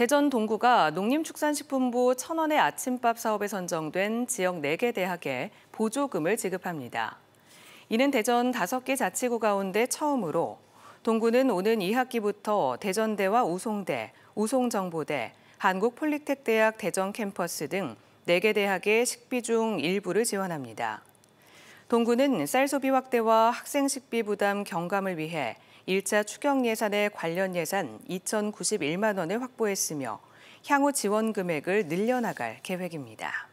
대전 동구가 농림축산식품부 천원의 아침밥 사업에 선정된 지역 4개 대학에 보조금을 지급합니다. 이는 대전 5개 자치구 가운데 처음으로 동구는 오는 2학기부터 대전대와 우송대, 우송정보대, 한국폴리텍대학 대전 캠퍼스 등 4개 대학의 식비 중 일부를 지원합니다. 동구는 쌀 소비 확대와 학생 식비 부담 경감을 위해 1차 추경 예산에 관련 예산 2,091만 원을 확보했으며 향후 지원 금액을 늘려나갈 계획입니다.